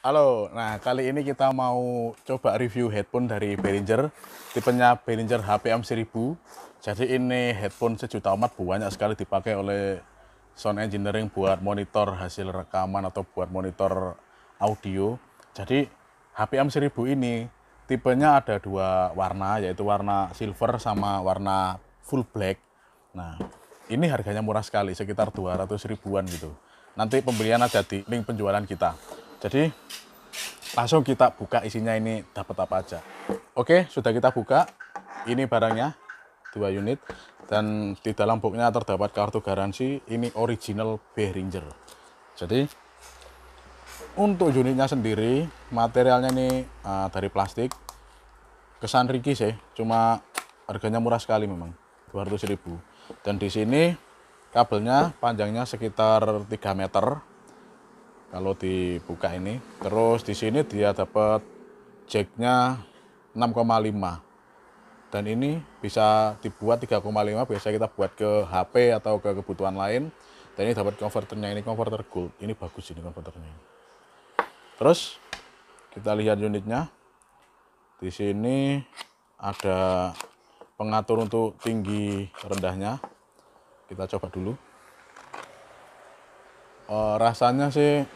Halo, nah kali ini kita mau coba review headphone dari Behringer Tipenya Behringer HPM 1000 Jadi ini headphone sejuta umat banyak sekali dipakai oleh sound engineering buat monitor hasil rekaman atau buat monitor audio Jadi HPM 1000 ini tipenya ada dua warna yaitu warna silver sama warna full black Nah ini harganya murah sekali sekitar 200 ribuan gitu Nanti pembelian ada di link penjualan kita jadi langsung kita buka isinya ini dapat apa aja. Oke, sudah kita buka. Ini barangnya dua unit dan di dalam boxnya terdapat kartu garansi ini original Behringer. Jadi untuk unitnya sendiri materialnya ini uh, dari plastik kesan ringkih sih. cuma harganya murah sekali memang 200.000 dan di sini kabelnya panjangnya sekitar 3 meter kalau dibuka ini terus di sini dia dapat jacknya 6,5 dan ini bisa dibuat 3,5 biasanya kita buat ke HP atau ke kebutuhan lain dan ini dapat konverternya ini konverter gold ini bagus ini konverternya terus kita lihat unitnya di sini ada pengatur untuk tinggi rendahnya kita coba dulu uh, rasanya sih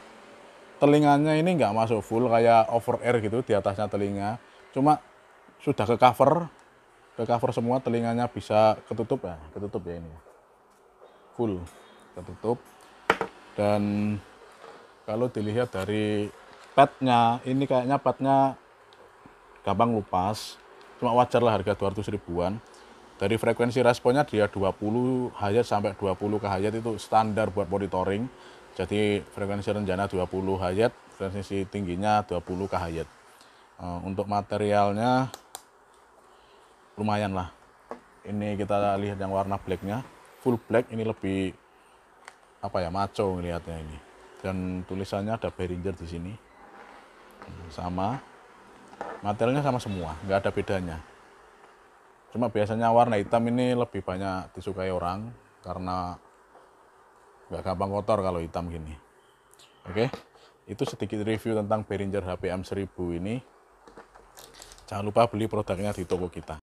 telinganya ini nggak masuk full kayak over air gitu di atasnya telinga cuma sudah ke cover ke cover semua telinganya bisa ketutup ya ketutup ya ini full ketutup dan kalau dilihat dari padnya, ini kayaknya padnya gampang lupas cuma wajar lah harga 200 ribuan dari frekuensi responnya dia 20 Hz sampai 20 kHz itu standar buat monitoring jadi frekuensi rencana 20 hayat, frekuensi tingginya 20 kahayat. Uh, eh, untuk materialnya lumayan lah. Ini kita lihat yang warna blacknya, full black ini lebih apa ya maco ngelihatnya ini. Dan tulisannya ada Behringer di sini. Hmm, sama materialnya sama semua, nggak ada bedanya. Cuma biasanya warna hitam ini lebih banyak disukai orang karena nggak gampang kotor kalau hitam gini oke okay? itu sedikit review tentang Behringer HPM 1000 ini jangan lupa beli produknya di toko kita